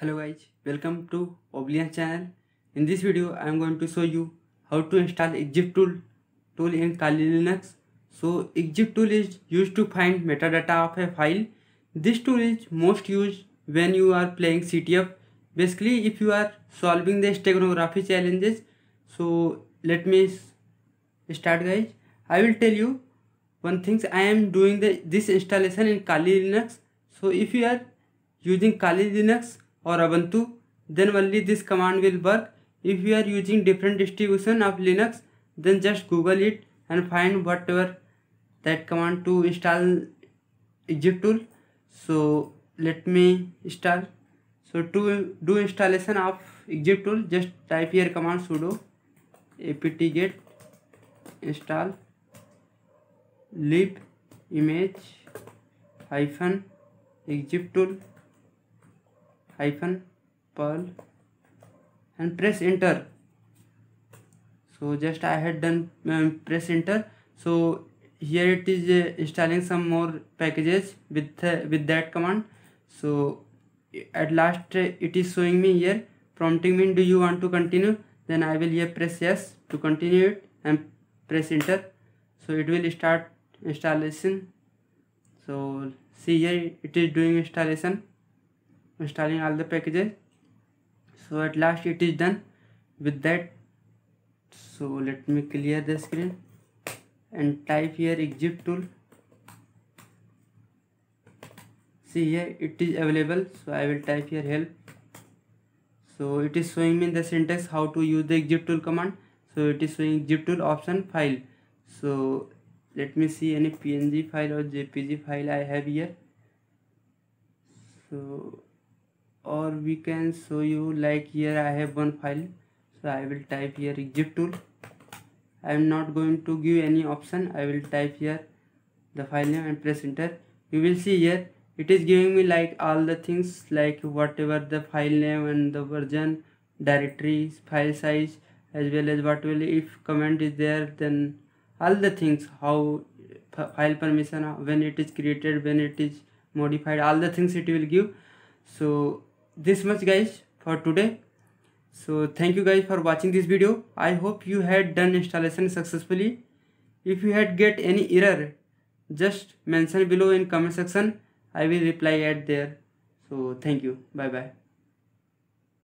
hello guys welcome to oblivion channel in this video i am going to show you how to install exif tool tool in kali linux so exif tool is used to find metadata of a file this tool is most used when you are playing ctf basically if you are solving the steganography challenges so let me start guys i will tell you one things i am doing the this installation in kali linux so if you are using kali linux और Ubuntu then only this command will work if you are using different distribution of Linux then just Google it and find whatever that command to install tool so let me install so to do installation of tool just type your command sudo A P T get install lib image hyphen tool hyphen perl and press enter so just I had done um, press enter so here it is uh, installing some more packages with uh, with that command so at last uh, it is showing me here prompting me do you want to continue then I will here press yes to continue it and press enter so it will start installation so see here it is doing installation installing all the packages so at last it is done with that so let me clear the screen and type here exit tool see here it is available so i will type here help so it is showing me the syntax how to use the exit tool command so it is showing exit tool option file so let me see any png file or jpg file i have here so or we can show you like here I have one file so I will type here exit tool I am not going to give any option I will type here the file name and press enter you will see here it is giving me like all the things like whatever the file name and the version directory file size as well as what will if comment is there then all the things how file permission when it is created when it is modified all the things it will give so this much guys for today so thank you guys for watching this video i hope you had done installation successfully if you had get any error just mention below in comment section i will reply at there so thank you bye bye